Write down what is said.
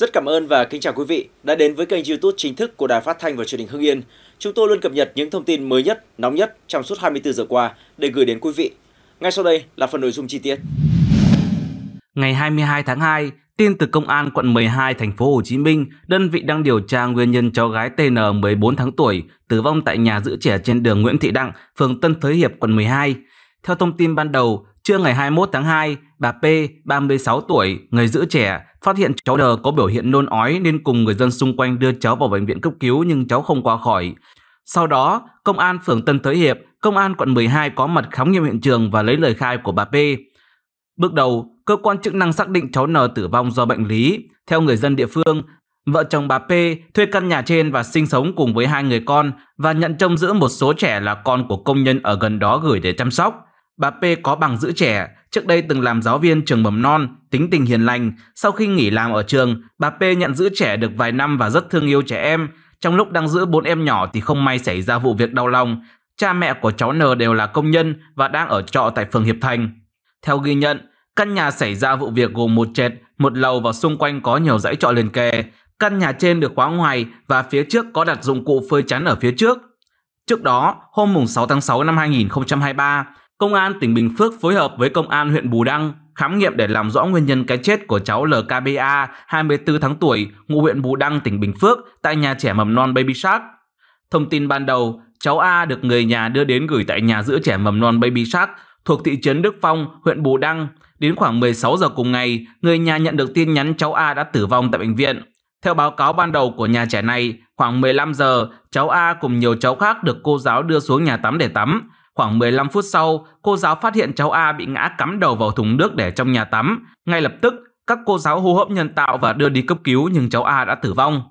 Rất cảm ơn và kính chào quý vị đã đến với kênh YouTube chính thức của Đài Phát thanh và Truyền hình Hưng Yên. Chúng tôi luôn cập nhật những thông tin mới nhất, nóng nhất trong suốt 24 giờ qua để gửi đến quý vị. Ngay sau đây là phần nội dung chi tiết. Ngày 22 tháng 2, tin từ công an quận 12 thành phố Hồ Chí Minh, đơn vị đang điều tra nguyên nhân cháu gái TN 14 tháng tuổi tử vong tại nhà giữ trẻ trên đường Nguyễn Thị Đặng, phường Tân Thới Hiệp, quận 12. Theo thông tin ban đầu, Trưa ngày 21 tháng 2, bà P, 36 tuổi, người giữ trẻ, phát hiện cháu Đờ có biểu hiện nôn ói nên cùng người dân xung quanh đưa cháu vào bệnh viện cấp cứu nhưng cháu không qua khỏi. Sau đó, công an phường Tân Thới Hiệp, công an quận 12 có mặt khám nghiệm hiện trường và lấy lời khai của bà P. Bước đầu, cơ quan chức năng xác định cháu N tử vong do bệnh lý. Theo người dân địa phương, vợ chồng bà P thuê căn nhà trên và sinh sống cùng với hai người con và nhận trông giữ một số trẻ là con của công nhân ở gần đó gửi để chăm sóc. Bà P có bằng giữ trẻ, trước đây từng làm giáo viên trường mầm non, tính tình hiền lành. Sau khi nghỉ làm ở trường, bà P nhận giữ trẻ được vài năm và rất thương yêu trẻ em. Trong lúc đang giữ bốn em nhỏ thì không may xảy ra vụ việc đau lòng. Cha mẹ của cháu N đều là công nhân và đang ở trọ tại phường Hiệp Thành. Theo ghi nhận, căn nhà xảy ra vụ việc gồm một trệt, một lầu và xung quanh có nhiều dãy trọ liền kề. Căn nhà trên được khóa ngoài và phía trước có đặt dụng cụ phơi chắn ở phía trước. Trước đó, hôm 6 tháng 6 năm 2023, Công an tỉnh Bình Phước phối hợp với Công an huyện Bù Đăng khám nghiệm để làm rõ nguyên nhân cái chết của cháu LKBA, 24 tháng tuổi, ngụ huyện Bù Đăng, tỉnh Bình Phước, tại nhà trẻ mầm non Baby Shark. Thông tin ban đầu, cháu A được người nhà đưa đến gửi tại nhà giữ trẻ mầm non Baby Shark thuộc thị trấn Đức Phong, huyện Bù Đăng. Đến khoảng 16 giờ cùng ngày, người nhà nhận được tin nhắn cháu A đã tử vong tại bệnh viện. Theo báo cáo ban đầu của nhà trẻ này, khoảng 15 giờ, cháu A cùng nhiều cháu khác được cô giáo đưa xuống nhà tắm để tắm. Khoảng 15 phút sau, cô giáo phát hiện cháu A bị ngã cắm đầu vào thùng nước để trong nhà tắm. Ngay lập tức, các cô giáo hô hấp nhân tạo và đưa đi cấp cứu nhưng cháu A đã tử vong.